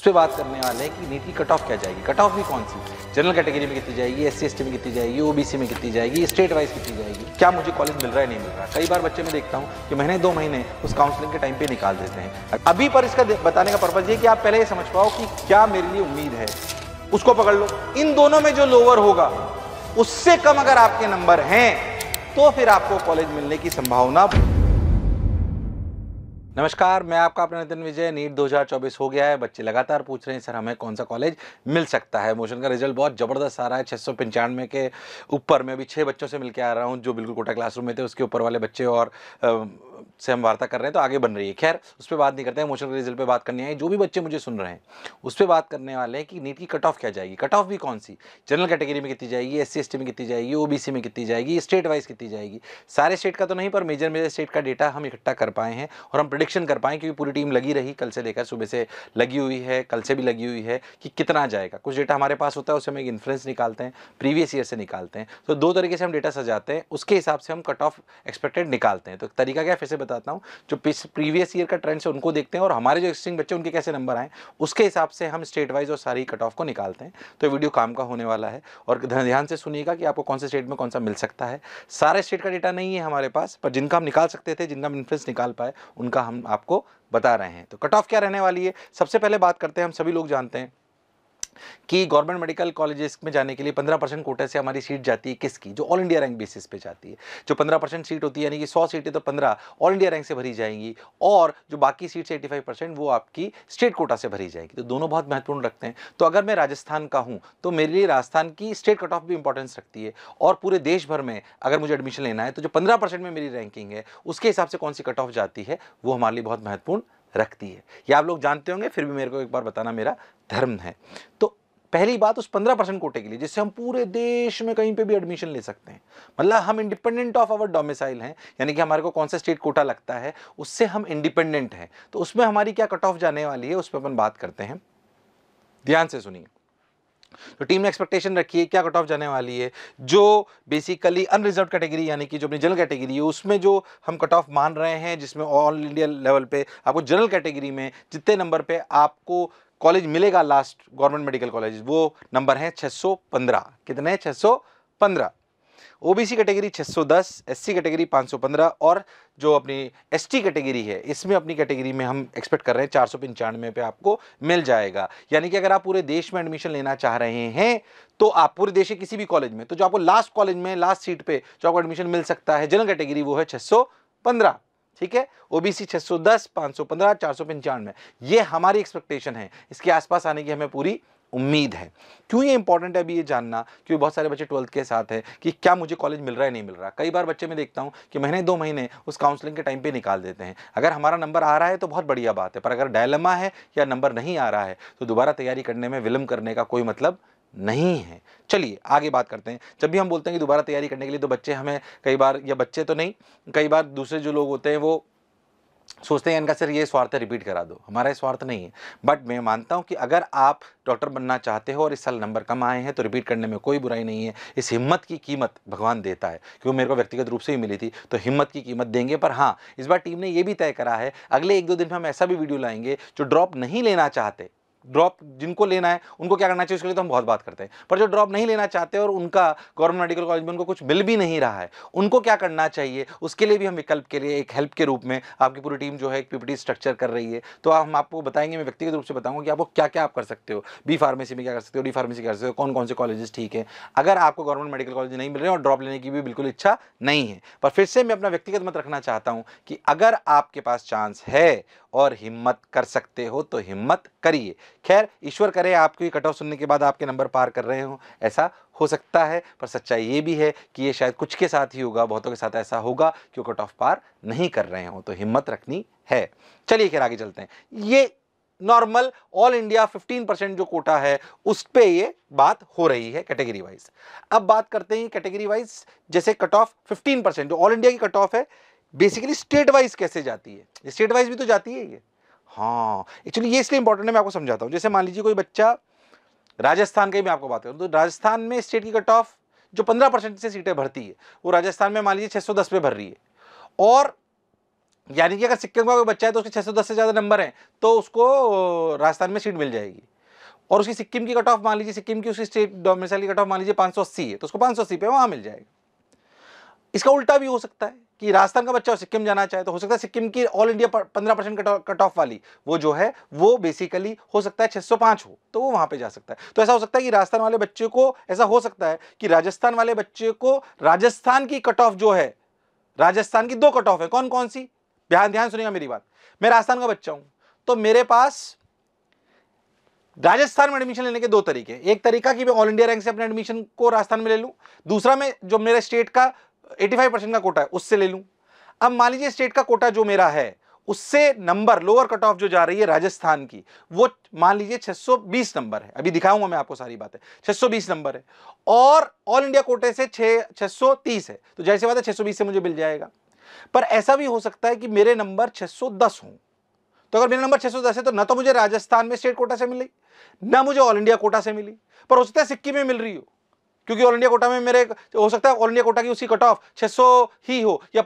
उस पर बात करने वाले हैं कि नीति कट ऑफ क्या जाएगी कट ऑफ भी कौन सी जनरल कैटेगरी में कितनी जाएगी एस सी में कितनी जाएगी ओबीसी में कितनी जाएगी स्टेट वाइज कितनी जाएगी क्या मुझे कॉलेज मिल रहा है नहीं मिल रहा कई बार बच्चे मैं देखता हूँ कि महीने दो महीने उस काउंसलिंग के टाइम पे निकाल देते हैं अभी पर इसका बताने का पर्पज ये कि आप पहले ये समझ पाओ कि क्या मेरे लिए उम्मीद है उसको पकड़ लो इन दोनों में जो लोअर होगा उससे कम अगर आपके नंबर हैं तो फिर आपको कॉलेज मिलने की संभावना नमस्कार मैं आपका अपना नितिन विजय नीट 2024 हो गया है बच्चे लगातार पूछ रहे हैं सर हमें कौन सा कॉलेज मिल सकता है मोशन का रिजल्ट बहुत ज़बरदस्त आ रहा है छः के ऊपर मैं अभी छः बच्चों से मिलकर आ रहा हूँ जो बिल्कुल कोटा क्लासरूम में थे उसके ऊपर वाले बच्चे और आ, से हम वार्ता कर रहे हैं तो आगे बन रही है खैर उस पर बात नहीं करते हैं मोशन के रिजल्ट पर बात करनी है जो भी बच्चे मुझे सुन रहे हैं उस पर बात करने वाले हैं कि नीट की कट ऑफ क्या जाएगी कट ऑफ भी कौन सी जनरल कैटेगरी में कितनी जाएगी एस सी में कितनी जाएगी ओ में कितनी जाएगी स्टेट वाइज कितनी जाएगी सारे स्टेट का तो नहीं पर मेजर मेजर स्टेट का डेटा हम इकट्ठा कर पाए हैं और हम प्रिडिक्ट प्रोडिक्शन कर पाएँ क्योंकि पूरी टीम लगी रही कल से लेकर सुबह से लगी हुई है कल से भी लगी हुई है कि कितना जाएगा कुछ डेटा हमारे पास होता है उससे हम एक इन्फ्लुएंस निकालते हैं प्रीवियस ईयर से निकालते हैं तो दो तरीके से हम डेटा सजाते हैं उसके हिसाब से हम कट ऑफ एक्सपेक्टेड निकालते हैं तो तरीका क्या फिर से बताता हूँ जो प्रीवियस ईयर का ट्रेंड है उनको देखते हैं और हमारे जो एक्सिस्टिंग बच्चे उनके कैसे नंबर आए उसके हिसाब से हम स्टेट वाइज और सारी कट ऑफ को निकालते हैं तो वीडियो काम का होने वाला है और ध्यान से सुनिएगा कि आपको कौन से स्टेट में कौन सा मिल सकता है सारे स्टेट का डेटा नहीं है हमारे पास पर जिनका हम निकाल सकते थे जिनका हम इन्फ्लुएंस निकाल पाए उनका हम आपको बता रहे हैं तो कट ऑफ क्या रहने वाली है सबसे पहले बात करते हैं हम सभी लोग जानते हैं कि गवर्नमेंट मेडिकल कॉलेजेस में जाने के लिए पंद्रह परसेंट कोटे से हमारी सीट जाती है किसकी जो ऑल इंडिया रैंक बेसिस पे जाती है जो पंद्रह परसेंट सीट होती है यानी कि सौ सीटें तो पंद्रह ऑल इंडिया रैंक से भरी जाएंगी और जो बाकी सीट्स एटी फाइव परसेंट वो आपकी स्टेट कोटा से भरी जाएगी तो दोनों बहुत महत्वपूर्ण रखते हैं तो अगर मैं राजस्थान का हूँ तो मेरे लिए राजस्थान की स्टेट कट ऑफ भी इंपॉर्टेंस रखती है और पूरे देश भर में अगर मुझे एडमिशन लेना है तो जो पंद्रह में मेरी रैंकिंग है उसके हिसाब से कौन सी कट ऑफ जाती है वो हमारे लिए बहुत महत्वपूर्ण रखती है या आप लोग जानते होंगे फिर भी मेरे को एक बार बताना मेरा धर्म है तो पहली बात उस पंद्रह परसेंट कोटे के लिए जिससे हम पूरे देश में कहीं पे भी एडमिशन ले सकते हैं मतलब हम इंडिपेंडेंट ऑफ आवर डोमिसाइल हैं यानी कि हमारे को कौन सा स्टेट कोटा लगता है उससे हम इंडिपेंडेंट हैं तो उसमें हमारी क्या कट ऑफ जाने वाली है उस पर अपन बात करते हैं ध्यान से सुनिए तो टीम ने एक्सपेक्टेशन रखी है क्या कट ऑफ जाने वाली है जो बेसिकली अनरिजर्व कैटेगरी यानी कि जो अपनी जनरल कैटेगरी है उसमें जो हम कट ऑफ मान रहे हैं जिसमें ऑल इंडिया लेवल पे आपको जनरल कैटेगरी में जितने नंबर पे आपको कॉलेज मिलेगा लास्ट गवर्नमेंट मेडिकल कॉलेज वो नंबर है 615 कितने 615 ओबीसी कैटेगरी 610 एससी कैटेगरी 515 और जो अपनी एसटी कैटेगरी है इसमें अपनी कैटेगरी में हम एक्सपेक्ट कर रहे हैं चार सौ पंचानवे पे आपको मिल जाएगा यानी कि अगर आप पूरे देश में एडमिशन लेना चाह रहे हैं तो आप पूरे देश के किसी भी कॉलेज में तो जो आपको लास्ट कॉलेज में लास्ट सीट पर जो आपको एडमिशन मिल सकता है जनरल कैटेगरी वो है छः ठीक है ओबीसी 610, 515, चार सौ पंचानवे ये हमारी एक्सपेक्टेशन है इसके आसपास आने की हमें पूरी उम्मीद है क्यों ये इंपॉर्टेंट है अभी ये जानना क्योंकि बहुत सारे बच्चे ट्वेल्थ के साथ है कि क्या मुझे कॉलेज मिल रहा है नहीं मिल रहा कई बार बच्चे मैं देखता हूँ कि महीने दो महीने उस काउंसलिंग के टाइम पे निकाल देते हैं अगर हमारा नंबर आ रहा है तो बहुत बढ़िया बात है पर अगर डायलमा है या नंबर नहीं आ रहा है तो दोबारा तैयारी करने में विलम्ब करने का कोई मतलब नहीं है चलिए आगे बात करते हैं जब भी हम बोलते हैं कि दोबारा तैयारी करने के लिए तो बच्चे हमें कई बार या बच्चे तो नहीं कई बार दूसरे जो लोग होते हैं वो सोचते हैं इनका सर ये स्वार्थ रिपीट करा दो हमारा ये स्वार्थ नहीं है बट मैं मानता हूँ कि अगर आप डॉक्टर बनना चाहते हो और इस साल नंबर कम आए हैं तो रिपीट करने में कोई बुराई नहीं है इस हिम्मत की कीमत भगवान देता है क्योंकि मेरे को व्यक्तिगत रूप से ही मिली थी तो हिम्मत की कीमत देंगे पर हाँ इस बार टीम ने यह भी तय करा है अगले एक दो दिन में हम ऐसा भी वीडियो लाएंगे जो ड्रॉप नहीं लेना चाहते ड्रॉप जिनको लेना है उनको क्या करना चाहिए उसके लिए तो हम बहुत बात करते हैं पर जो ड्रॉप नहीं लेना चाहते और उनका गवर्नमेंट मेडिकल कॉलेज में उनको कुछ मिल भी नहीं रहा है उनको क्या करना चाहिए उसके लिए भी हम विकल्प के लिए एक हेल्प के रूप में आपकी पूरी टीम जो है एक पीपीटी स्ट्रक्चर कर रही है तो हम आपको बताएंगे मैं व्यक्तिगत रूप से बताऊंगा कि आपको क्या क्या आप कर सकते हो बी फार्मेसी में क्या कर सकते हो डी फार्मेसी कर सकते हो कौन कौन से कॉलेजेस ठीक है अगर आपको गवर्नमेंट मेडिकल कॉलेज नहीं मिल रहे और ड्रॉप लेने की भी बिल्कुल इच्छा नहीं है पर फिर से मैं अपना व्यक्तिगत मत रखना चाहता हूँ कि अगर आपके पास चांस है और हिम्मत कर सकते हो तो हिम्मत करिए खैर ईश्वर करे आपकी कट ऑफ सुनने के बाद आपके नंबर पार कर रहे हो ऐसा हो सकता है पर सच्चाई ये भी है कि ये शायद कुछ के साथ ही होगा बहुतों के साथ ऐसा होगा कि वो कट ऑफ पार नहीं कर रहे हो तो हिम्मत रखनी है चलिए खैर आगे चलते हैं ये नॉर्मल ऑल इंडिया 15 परसेंट जो कोटा है उस पर ये बात हो रही है कैटेगरी वाइज अब बात करते हैं कैटेगरी वाइज जैसे कट ऑफ 15 परसेंट जो ऑल इंडिया की कट ऑफ है बेसिकली स्टेट वाइज कैसे जाती है स्टेट वाइज भी तो जाती है ये हाँ एक्चुअली ये इसलिए इंपॉर्टेंट है मैं आपको समझाता हूँ जैसे मान लीजिए कोई बच्चा राजस्थान का मैं आपको बात करूँ तो राजस्थान में स्टेट की कट ऑफ जो पंद्रह परसेंट से सीटें भरती है वो राजस्थान में मान लीजिए छः सौ दस पे भर रही है और यानी कि अगर सिक्किम का कोई बच्चा है तो उसके दस से ज़्यादा नंबर हैं तो उसको राजस्थान में सीट मिल जाएगी और उसकी सिक्किम की कट ऑफ मान लीजिए सिक्किम की उसकी स्टेट डोमिसाइल की कट ऑफ मान लीजिए 580 है तो उसको 580 पे वहाँ मिल जाएगा इसका उल्टा भी हो सकता है कि राजस्थान का बच्चा सिक्किम जाना चाहे तो हो सकता है सिक्किम की ऑल इंडिया पंद्रह परसेंट कट ऑफ वाली वो जो है वो बेसिकली हो सकता है छः हो तो वो वहां पे जा सकता है तो ऐसा हो सकता है कि राजस्थान वाले बच्चे को ऐसा हो सकता है कि राजस्थान वाले बच्चे को राजस्थान की कट ऑफ जो है राजस्थान की दो कट ऑफ है कौन कौन सी ध्यान ध्यान सुनिएगा मेरी बात मैं राजस्थान का बच्चा हूं तो मेरे पास राजस्थान में एडमिशन लेने के दो तरीके एक तरीका कि मैं ऑल इंडिया रैंक से अपने एडमिशन को राजस्थान में ले लूं दूसरा मैं जो मेरे स्टेट का 85 परसेंट का कोटा है उससे ले लूं अब मान लीजिए स्टेट का कोटा जो मेरा है उससे नंबर लोअर कट ऑफ जो जा रही है राजस्थान की वो मान लीजिए 620 नंबर है अभी दिखाऊंगा मैं आपको सारी बातें 620 नंबर है और ऑल इंडिया कोटे से 6 630 है तो जैसे बात है 620 से मुझे मिल जाएगा पर ऐसा भी हो सकता है कि मेरे नंबर 610 हों तो अगर मेरा नंबर 610 है तो ना तो मुझे राजस्थान में स्टेट कोटा से मिली ना मुझे ऑल इंडिया कोटा से मिली पर हो सकता है सिक्किम में मिल रही हो क्योंकि ऑल इंडिया कोटा में मेरे हो सकता है ऑल इंडिया कोटा की उसकी कट ऑफ सौ ही हो या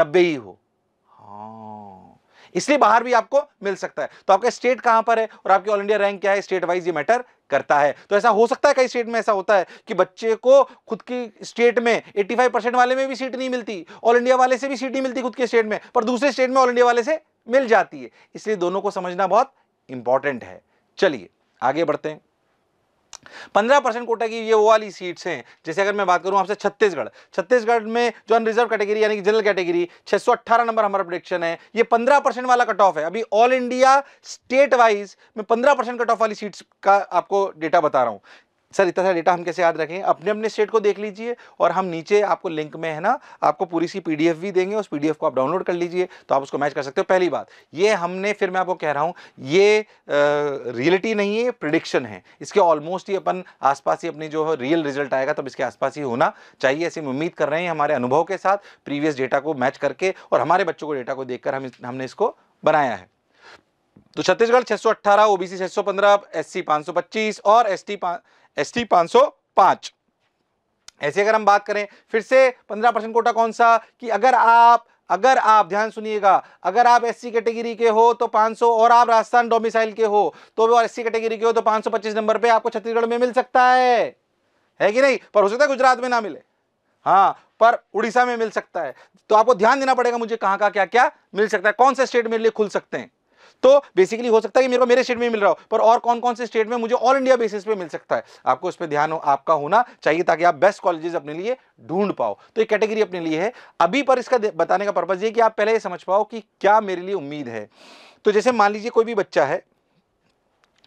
नब्बे ही हो हाँ। इसलिए बाहर भी आपको मिल सकता है तो आपका स्टेट कहां पर है और आपकी ऑल इंडिया रैंक क्या है स्टेट वाइज ये मैटर करता है तो ऐसा हो सकता है कई स्टेट में ऐसा होता है कि बच्चे को खुद की स्टेट में 85 परसेंट वाले में भी सीट नहीं मिलती ऑल इंडिया वाले से भी सीट नहीं मिलती खुद के स्टेट में पर दूसरे स्टेट में ऑल इंडिया वाले से मिल जाती है इसलिए दोनों को समझना बहुत इंपॉर्टेंट है चलिए आगे बढ़ते हैं पंद्रह परसेंट कोटा की ये वो वाली सीट्स हैं जैसे अगर मैं बात करूं आपसे छत्तीसगढ़ छत्तीसगढ़ में जो अनरिजर्व कैटेगरी यानी कि जनरल कैटेगरी 618 नंबर हमारा प्रोडिक्शन है ये पंद्रह परसेंट वाला कट ऑफ है अभी ऑल इंडिया स्टेट वाइज में पंद्रह परसेंट कट ऑफ वाली सीट्स का आपको डेटा बता रहा हूं सर इतना सा डेटा हम कैसे याद रखें अपने अपने स्टेट को देख लीजिए और हम नीचे आपको लिंक में है ना आपको पूरी सी पीडीएफ भी देंगे उस पीडीएफ को आप डाउनलोड कर लीजिए तो आप उसको मैच कर सकते हो पहली बात ये हमने फिर मैं आपको कह रहा हूँ ये रियलिटी नहीं है प्रिडिक्शन है इसके ऑलमोस्ट ही अपन आसपास ही अपनी जो रियल रिजल्ट आएगा तब इसके आसपास ही होना चाहिए ऐसी उम्मीद कर रहे हैं हमारे अनुभव के साथ प्रीवियस डेटा को मैच करके और हमारे बच्चों को डेटा को देख हम हमने इसको बनाया है तो छत्तीसगढ़ 618 ओबीसी 615 एससी 525 और एसटी एस टी ऐसे अगर हम बात करें फिर से पंद्रह परसेंट कोटा कौन सा कि अगर आप अगर आप ध्यान सुनिएगा अगर आप एससी कैटेगरी के हो तो 500 और आप राजस्थान डोमिसाइल के हो तो और सी कैटेगरी के हो तो 525 नंबर पे आपको छत्तीसगढ़ में मिल सकता है है कि नहीं पर हो सकता है गुजरात में ना मिले हाँ पर उड़ीसा में मिल सकता है तो आपको ध्यान देना पड़ेगा मुझे कहाँ का क्या क्या मिल सकता है कौन से स्टेट मेरे लिए खुल सकते हैं तो बेसिकली हो सकता है कि मेरे को मेरे स्टेट में मिल रहा हो पर और कौन कौन से स्टेट में मुझे ऑल इंडिया बेसिस पे मिल सकता है आपको इस पर ध्यान हो, आपका होना चाहिए ताकि आप बेस्ट कॉलेजेस अपने लिए ढूंढ पाओ तो एक कैटेगरी अपने लिए है अभी पर इसका बताने का पर्पज ये कि आप पहले ये समझ पाओ कि क्या मेरे लिए उम्मीद है तो जैसे मान लीजिए कोई भी बच्चा है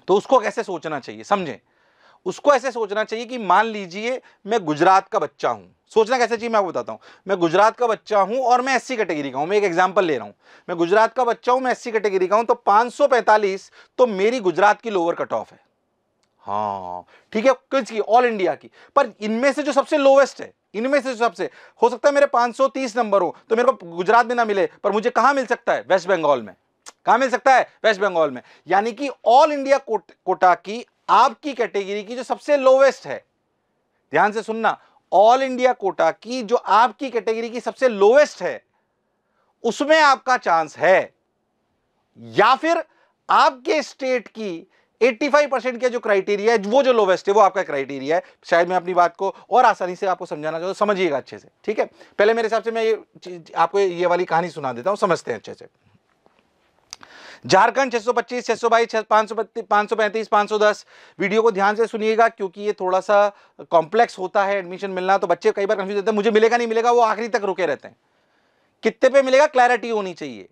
तो उसको कैसे सोचना चाहिए समझें उसको ऐसे सोचना चाहिए कि मान लीजिए मैं गुजरात का बच्चा हूं सोचना कैसे चाहिए मैं आपको बताता हूँ मैं गुजरात का बच्चा हूँ और मैं एससी कैटेगरी का हूँ मैं एक एग्जाम्पल ले रहा हूँ मैं गुजरात का बच्चा हूँ मैं एससी कैटेगरी का हूँ तो 545 तो मेरी गुजरात की लोअर कट ऑफ है हाँ ठीक है किस की ऑल इंडिया की पर इनमें से जो सबसे लोवेस्ट है इनमें से सबसे हो सकता है मेरे पाँच नंबर हो तो मेरे को गुजरात में ना मिले पर मुझे कहाँ मिल सकता है वेस्ट बंगाल में कहाँ मिल सकता है वेस्ट बंगाल में यानी कि ऑल इंडिया कोटा की आपकी कैटेगरी की जो सबसे लोवेस्ट है ध्यान से सुनना ऑल इंडिया कोटा की जो आपकी कैटेगरी की सबसे लोवेस्ट है उसमें आपका चांस है या फिर आपके स्टेट की 85 परसेंट का जो क्राइटेरिया है वो जो लोवेस्ट है वो आपका क्राइटेरिया है शायद मैं अपनी बात को और आसानी से आपको समझाना चाहता हूँ समझिएगा अच्छे से ठीक है पहले मेरे हिसाब से मैं ये आपको ये वाली कहानी सुना देता हूँ समझते हैं अच्छे से झारखंड 625, 622, पांच सौ दस वीडियो को ध्यान से सुनिएगा क्योंकि ये थोड़ा सा कॉम्प्लेक्स होता है एडमिशन मिलना तो बच्चे कई बार कंफ्यूज होते हैं मुझे मिलेगा नहीं मिलेगा वो आखिरी तक रुके रहते हैं कितने पे मिलेगा क्लैरिटी होनी चाहिए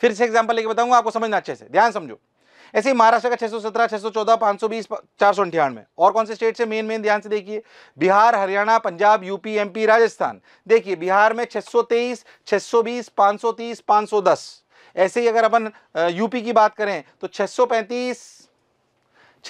फिर से एग्जाम्पल लेके बताऊंगा आपको समझना अच्छे से ध्यान समझो ऐसे ही महाराष्ट्र का 617, 614, 520, चार सौ अंठानवे और कौन से स्टेट से मेन मेन ध्यान से देखिए बिहार हरियाणा पंजाब यूपी एमपी राजस्थान देखिए बिहार में 623, 620, 530, 510 ऐसे ही अगर अपन यूपी की बात करें तो 635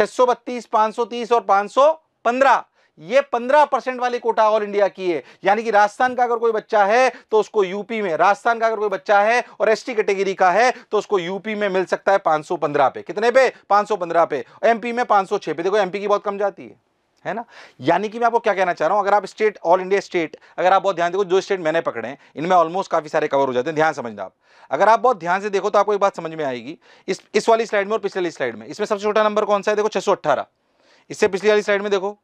632 530 और 515 ये 15 परसेंट वाली कोटा ऑल इंडिया की है यानी कि राजस्थान का अगर कोई बच्चा है तो उसको यूपी में राजस्थान का अगर कोई बच्चा है और एसटी कैटेगरी का है तो उसको यूपी में मिल सकता है पांच पे कितने पे पांच पे एमपी में पांच पे देखो एमपी की बहुत कम जाती है है ना यानी कि मैं आपको क्या कहना चाह रहा हूँ अगर आप स्टेट ऑल इंडिया स्टेट अगर आप बहुत ध्यान देखो जो स्टेट मैंने पकड़े हैं इनमें ऑलमोस्ट काफ़ी सारे कवर हो जाते हैं ध्यान समझना आप अगर आप बहुत ध्यान से देखो तो आपको एक बात समझ में आएगी इस इस वाली स्लाइड में और पिछले वाली स्लाइड में इसमें सबसे छोटा नंबर कौन सा है देखो छः इससे पिछली वाली स्लाइड में देखो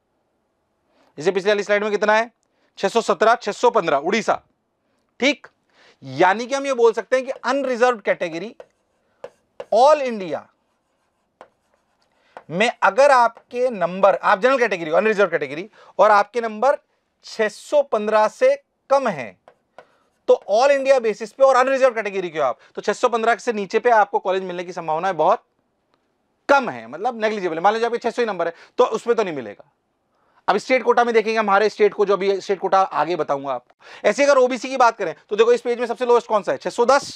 इससे पिछली वाली स्लाइड में कितना है छः सौ सत्रह उड़ीसा ठीक यानी कि हम ये बोल सकते हैं कि अनरिजर्व कैटेगरी ऑल इंडिया में अगर आपके नंबर आप जनरल कैटेगरी अनरिजर्व कैटेगरी और आपके नंबर 615 से कम है तो ऑल इंडिया बेसिस पे और अनरिजर्व कैटेगरी के आप तो 615 से नीचे पे आपको कॉलेज मिलने की संभावना बहुत कम मतलब है मतलब नेग्लिजिबल मान लीजिए आपके सौ ही नंबर है तो उसमें तो नहीं मिलेगा अब स्टेट कोटा में देखेंगे हमारे स्टेट को जो अभी स्टेट कोटा आगे बताऊंगा आपको ऐसे अगर ओबीसी की बात करें तो देखो इस पेज में सबसे लोएस्ट कौन सा है 610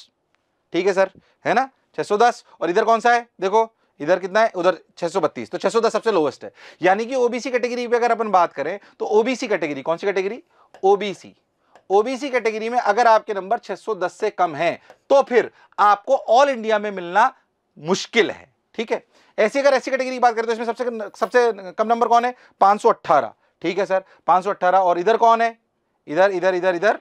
ठीक है सर है ना 610 और इधर कौन सा है देखो इधर कितना है उधर 632 तो 610 सबसे लोवेस्ट है यानी कि ओबीसी कैटेगरी पे अगर अपन बात करें तो ओबीसी कैटेगरी कौन सी कैटेगरी ओबीसी ओबीसी कैटेगरी में अगर आपके नंबर 610 से कम है तो फिर आपको ऑल इंडिया में मिलना मुश्किल है ठीक है ऐसी अगर ऐसी कैटेगरी की बात करें तो इसमें सबसे सबसे कम नंबर कौन है पांच ठीक है सर पांच और इधर कौन है इधर इधर इधर इधर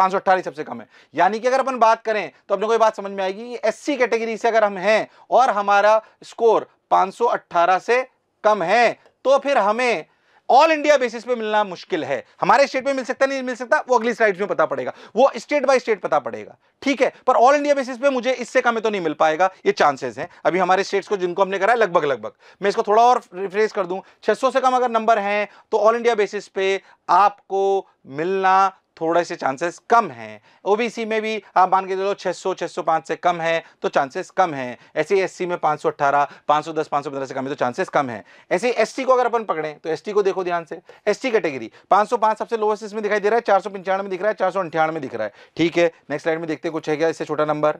पाँच सबसे कम है यानी कि अगर अपन बात करें तो अपने को ये बात समझ में आएगी एस सी कैटेगरी से अगर हम हैं और हमारा स्कोर अट्ठारह से कम है तो फिर हमें ऑल इंडिया बेसिस पे मिलना मुश्किल है हमारे स्टेट में मिल सकता नहीं मिल सकता वो अगली स्लाइड्स में पता पड़ेगा वो स्टेट बाय स्टेट पता पड़ेगा ठीक है पर ऑल इंडिया बेसिस पे मुझे इससे कम तो नहीं मिल पाएगा ये चांसेस हैं अभी हमारे स्टेट्स को जिनको हमने करा है लगभग लगभग मैं इसको थोड़ा और रिफ्रेस कर दूं छह से कम अगर नंबर हैं तो ऑल इंडिया बेसिस पे आपको मिलना थोड़े से चांसेस कम हैं ओबीसी में भी आप मान के चलो 600 605 से कम है तो चांसेस कम हैं ऐसे एससी में 518 510 515 से कम है तो चांसेस कम है ऐसे एसटी को अगर अपन पकड़ें तो एसटी को देखो ध्यान से एसटी कैटेगरी 505 सबसे लोवेस्ट इसमें दिखाई दे रहा है चार में दिख रहा है चार में दिख रहा है ठीक है नेक्स्ट स्लाइड में देखते कुछ है क्या इससे छोटा नंबर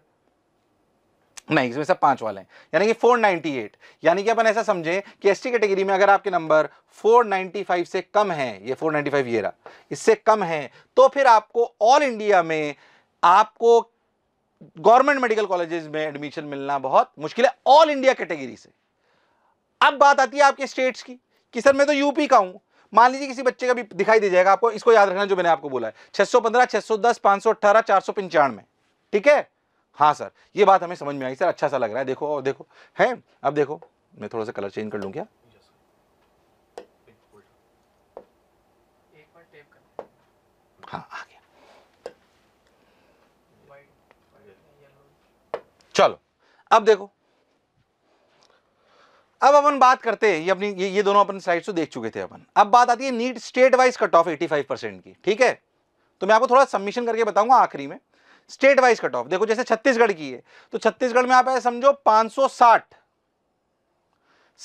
नहीं इसमें सब पांच वाले हैं यानी कि 498 यानी कि अपन ऐसा समझें कि टी कैटेगरी में अगर आपके नंबर 495 से कम हैं ये 495 ये रहा इससे कम है तो फिर आपको ऑल इंडिया में आपको गवर्नमेंट मेडिकल कॉलेजेस में एडमिशन मिलना बहुत मुश्किल है ऑल इंडिया कैटेगरी से अब बात आती है आपके स्टेट्स की कि सर मैं तो यूपी का हूँ मान लीजिए किसी बच्चे का भी दिखाई दे जाएगा आपको इसको याद रखना जो मैंने आपको बोला है 615, चार सौ पंचानवे ठीक है हाँ सर ये बात हमें समझ में आई सर अच्छा सा लग रहा है देखो और देखो है अब देखो मैं थोड़ा सा कलर चेंज कर लूँ क्या हाँ चलो अब देखो अब अपन बात करते हैं ये अपनी ये, ये दोनों अपन साइड से तो देख चुके थे अपन अब बात आती है NEET state wise cut off 85 percent की ठीक है तो मैं आपको थोड़ा सबमिशन करके बताऊंगा आखिरी में स्टेट वाइज कट ऑफ देखो जैसे छत्तीसगढ़ की है तो छत्तीसगढ़ में आप ऐसे समझो 560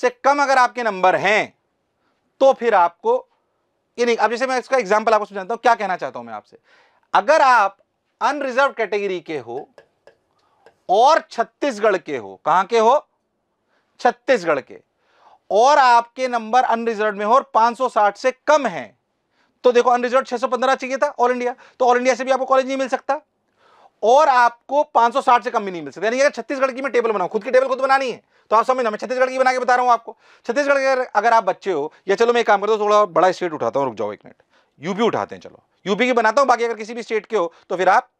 से कम अगर आपके नंबर हैं तो फिर आपको ये नहीं अब जैसे मैं इसका एग्जाम्पल आपको समझाता हूं क्या कहना चाहता हूं मैं आपसे अगर आप अनरिजर्व कैटेगरी के हो और छत्तीसगढ़ के हो कहां के हो छत्तीसगढ़ के और आपके नंबर अनरिजर्व में हो और 560 से कम है तो देखो अनरिजर्व 615 चाहिए था ऑल इंडिया तो ऑल इंडिया से भी आपको कॉलेज नहीं मिल सकता और आपको 560 से कम भी नहीं मिल सकता यानी अगर छत्तीसगढ़ की मैं टेबल बनाऊँ खुद की टेबल खुद बनानी है तो आप समझना मैं छत्तीसगढ़ की बना के बता रहा हूँ आपको छत्तीसगढ़ के अगर आप बच्चे हो या चलो मैं एक काम करता हूँ थोड़ा बड़ा स्टेट उठाता हूँ रुक जाओ एक मिनट यूपी उठाते हैं चलो यूपी की बनाता हूँ बाकी अगर किसी भी स्टेट के हो तो फिर आप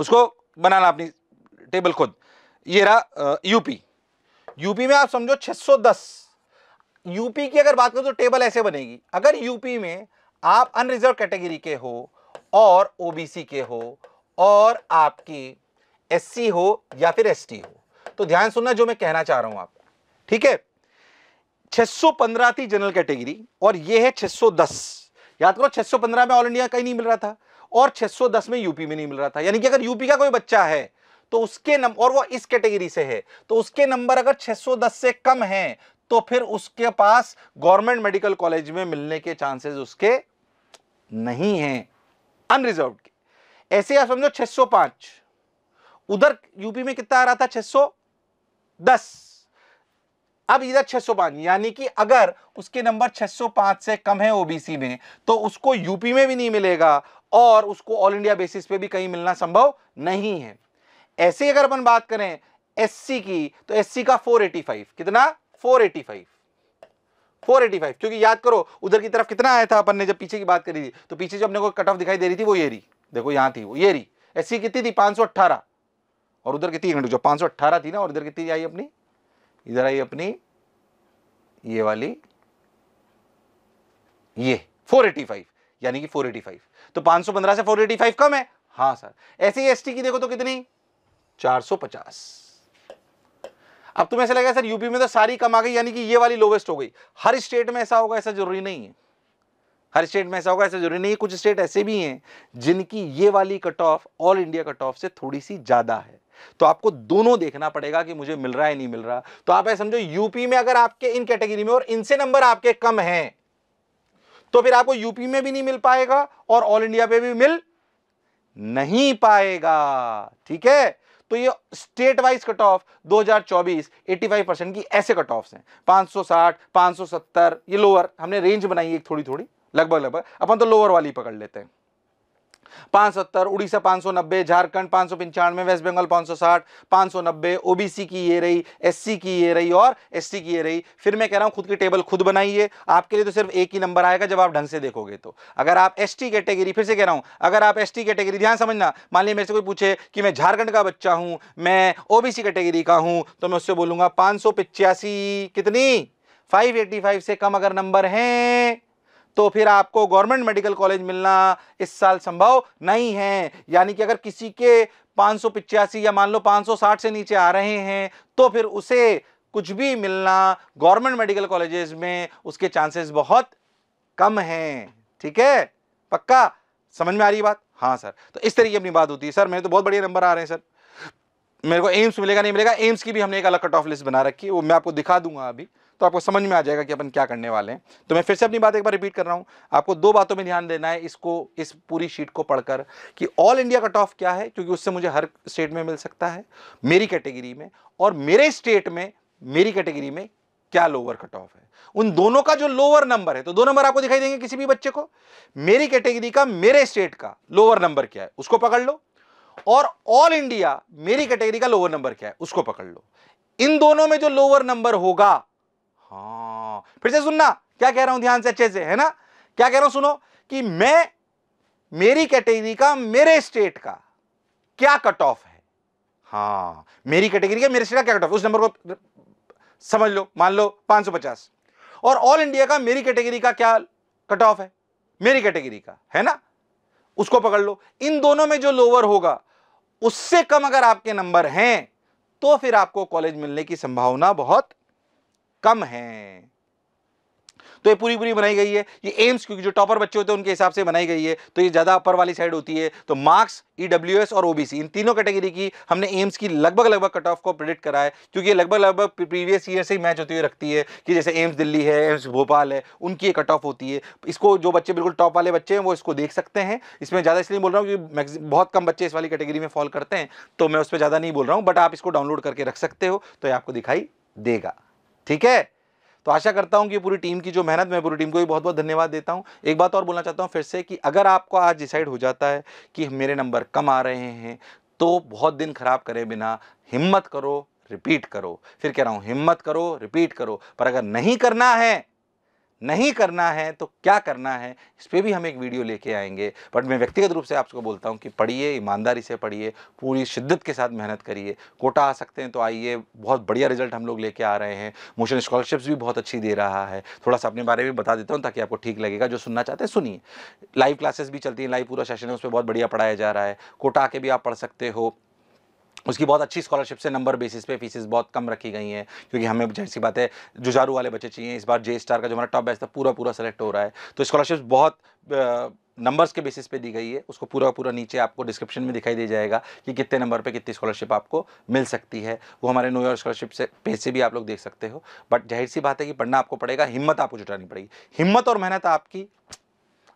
उसको बनाना अपनी टेबल खुद ये रहा यूपी यूपी में आप समझो 610 यूपी की अगर बात करो तो टेबल ऐसे बनेगी अगर यूपी में आप अनरिजर्व कैटेगरी के हो और ओबीसी के हो और आपकी एससी हो या फिर एसटी हो तो ध्यान सुनना जो मैं कहना चाह रहा हूं आपको ठीक है 615 थी जनरल कैटेगरी और ये है 610 याद करो 615 में ऑल इंडिया कहीं नहीं मिल रहा था और 610 में यूपी में नहीं मिल रहा था यानी कि अगर यूपी का कोई बच्चा है तो उसके नंबर और वो इस कैटेगरी से है तो उसके नंबर अगर 610 से कम है तो फिर उसके पास गवर्नमेंट मेडिकल कॉलेज में मिलने के चांसेस उसके नहीं हैं अनरिजर्व की ऐसे आप समझो 605 उधर यूपी में कितना आ रहा था 610 अब इधर 605 यानी कि अगर उसके नंबर 605 से कम है ओबीसी में तो उसको यूपी में भी नहीं मिलेगा और उसको ऑल इंडिया बेसिस पे भी कहीं मिलना संभव नहीं है ऐसे अगर अपन बात करें एससी की तो एससी का 485 कितना 485 485 क्योंकि याद करो उधर की तरफ कितना आया था अपन ने जब पीछे की बात करी थी तो पीछे जो अपने को कट ऑफ दिखाई दे रही थी वो ये रही देखो यहाँ थी वो ये रही ऐसी कितनी थी पाँच और उधर कितनी घंटे जो पाँच थी ना और इधर कितनी आई अपनी इधर आई अपनी ये वाली ये 485 यानी कि 485 तो 515 से 485 कम है हाँ सर ऐसी एस एसटी की देखो तो कितनी पचास अब तुम्हें ऐसा लगेगा सर यूपी में तो सारी कम आ गई यानी कि ये वाली लोवेस्ट हो गई हर स्टेट में ऐसा होगा ऐसा जरूरी नहीं है हर स्टेट में ऐसा होगा ऐसा जरूरी नहीं है कुछ स्टेट ऐसे भी हैं जिनकी ये वाली cut off all India cut off से थोड़ी सी ज़्यादा है तो आपको दोनों देखना पड़ेगा कि मुझे मिल रहा है नहीं मिल रहा तो आप ऐसा समझो यूपी में अगर आपके इन कैटेगरी में और इनसे नंबर आपके कम हैं तो फिर आपको यूपी में भी नहीं मिल पाएगा और ऑल इंडिया पे भी मिल नहीं पाएगा ठीक है तो ये state wise cut off 2024 85 percent की ऐसे कट ऑफ हैं 560 570 ये लोअर हमने रेंज बनाई है थोड़ी थोड़ी लगभग लगभग अपन तो लोअर वाली पकड़ लेते हैं पाँच सत्तर उड़ीसा पाँच सौ नब्बे झारखंड पाँच सौ पंचानवे वेस्ट बंगाल पाँच सौ साठ पाँच सौ नब्बे ओबीसी की ये रही एससी की ये रही और एससी की ये रही फिर मैं कह रहा हूँ खुद की टेबल खुद बनाइए आपके लिए तो सिर्फ एक ही नंबर आएगा जब आप ढंग से देखोगे तो अगर आप एस कैटेगरी फिर से कह रहा हूँ अगर आप एस कैटेगरी ध्यान समझना मान लीजिए मेरे से कोई पूछे कि मैं झारखंड का बच्चा हूँ मैं ओबीसी कैटेगरी का हूँ तो मैं उससे बोलूँगा पाँच कितनी 585 से कम अगर नंबर हैं तो फिर आपको गवर्नमेंट मेडिकल कॉलेज मिलना इस साल संभव नहीं है यानी कि अगर किसी के पाँच या मान लो 560 से नीचे आ रहे हैं तो फिर उसे कुछ भी मिलना गवर्नमेंट मेडिकल कॉलेजेस में उसके चांसेस बहुत कम हैं ठीक है पक्का समझ में आ रही है बात हाँ सर तो इस तरीके अपनी बात होती है सर मेरे तो बहुत बढ़िया नंबर आ रहे हैं सर मेरे को एम्स मिलेगा नहीं मिलेगा एम्स की भी हमने एक अलग कट ऑफ लिस्ट बना रखी है वो मैं आपको दिखा दूंगा अभी तो आपको समझ में आ जाएगा कि अपन क्या करने वाले हैं तो मैं फिर से अपनी बात एक बार रिपीट कर रहा हूँ आपको दो बातों में ध्यान देना है इसको इस पूरी शीट को पढ़कर कि ऑल इंडिया कट ऑफ क्या है क्योंकि उससे मुझे हर स्टेट में मिल सकता है मेरी कैटेगरी में और मेरे स्टेट में मेरी कैटेगरी में क्या लोअर कट ऑफ है उन दोनों का जो लोअर नंबर है तो दो नंबर आपको दिखाई देंगे किसी भी बच्चे को मेरी कैटेगरी का मेरे स्टेट का लोअर नंबर क्या है उसको पकड़ लो और ऑल इंडिया मेरी कैटेगरी का लोअर नंबर क्या है उसको पकड़ लो इन दोनों में जो लोअर नंबर होगा हाँ फिर से सुनना क्या कह रहा हूं ध्यान से अच्छे से है ना क्या कह रहा हूं सुनो कि मैं मेरी कैटेगरी का मेरे स्टेट का क्या कट ऑफ है हाँ मेरी कैटेगरी का मेरे स्टेट का क्या कट ऑफ उस नंबर को समझ लो मान लो 550 और ऑल इंडिया का मेरी कैटेगरी का क्या कट ऑफ है मेरी कैटेगरी का है ना उसको पकड़ लो इन दोनों में जो लोअर होगा उससे कम अगर आपके नंबर हैं तो फिर आपको कॉलेज मिलने की संभावना बहुत कम हैं तो ये पूरी पूरी बनाई गई है ये एम्स क्योंकि जो टॉपर बच्चे होते हैं उनके हिसाब से बनाई गई है तो ये ज़्यादा अपर वाली साइड होती है तो मार्क्स एस e और ओबीसी इन तीनों कैटेगरी की हमने एम्स की लगभग लगभग कट ऑफ को प्रिडिक्ट करा है क्योंकि ये लगभग लगभग प्रीवियस ईयर से ही मैच होती हुई रखती है कि जैसे एम्स दिल्ली है एम्स भोपाल है उनकी ये कट ऑफ होती है इसको जो बच्चे बिल्कुल टॉप वाले बच्चे हैं वो इसको देख सकते हैं इसमें ज़्यादा इसलिए बोल रहा हूँ क्योंकि बहुत कम बच्चे इस वाली कैटेगरी में फॉल करते हैं तो मैं उस पर ज़्यादा नहीं बोल रहा हूँ बट आप इसको डाउनलोड करके रख सकते हो तो ये आपको दिखाई देगा ठीक है तो आशा करता हूं कि पूरी टीम की जो मेहनत मैं पूरी टीम को भी बहुत बहुत धन्यवाद देता हूं एक बात और बोलना चाहता हूं फिर से कि अगर आपको आज डिसाइड हो जाता है कि मेरे नंबर कम आ रहे हैं तो बहुत दिन खराब करे बिना हिम्मत करो रिपीट करो फिर कह रहा हूं हिम्मत करो रिपीट करो पर अगर नहीं करना है नहीं करना है तो क्या करना है इस पर भी हम एक वीडियो लेके आएंगे बट मैं व्यक्तिगत रूप से आपको बोलता हूँ कि पढ़िए ईमानदारी से पढ़िए पूरी शिद्दत के साथ मेहनत करिए कोटा आ सकते हैं तो आइए बहुत बढ़िया रिजल्ट हम लोग लेके आ रहे हैं मोशन स्कॉलरशिप्स भी बहुत अच्छी दे रहा है थोड़ा सा अपने बारे में बता देता हूँ ताकि आपको ठीक लगेगा जो सुनना चाहते हैं सुनिए लाइव क्लासेस भी चलती हैं लाइव पूरा सेशन है उस पर बहुत बढ़िया पढ़ाया जा रहा है कोटा आके भी आप पढ़ सकते हो उसकी बहुत अच्छी स्कॉलरशिप से नंबर बेसिस पे फीसिस बहुत कम रखी गई हैं क्योंकि हमें जैसी बात है जुजारू वाले बच्चे चाहिए इस बार जे स्टार का जो हमारा टॉप बैच था पूरा पूरा सेलेक्ट हो रहा है तो स्कॉलरशिप बहुत नंबर्स के बेसिस पे दी गई है उसको पूरा पूरा नीचे आपको डिस्क्रिप्शन में दिखाई दे जाएगा कि कितने नंबर पे कितनी स्कॉलरशिप आपको मिल सकती है वो हमारे नो ईयर स्कॉलरशिप से पेज से भी आप लोग देख सकते हो बट जाहिर सी बात है कि पढ़ना आपको पड़ेगा हिम्मत आपको जुटानी पड़ेगी हिम्मत और मेहनत आपकी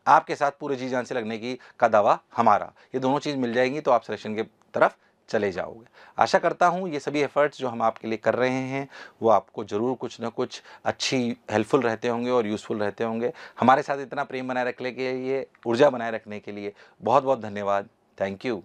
आपके साथ पूरे जी जान से लगने की का दावा हमारा ये दोनों चीज़ मिल जाएंगी तो आप सिलेक्शन के तरफ चले जाओगे आशा करता हूँ ये सभी एफ़र्ट्स जो हम आपके लिए कर रहे हैं वो आपको ज़रूर कुछ ना कुछ अच्छी हेल्पफुल रहते होंगे और यूज़फुल रहते होंगे हमारे साथ इतना प्रेम बनाए रखने के लिए ऊर्जा बनाए रखने के लिए बहुत बहुत धन्यवाद थैंक यू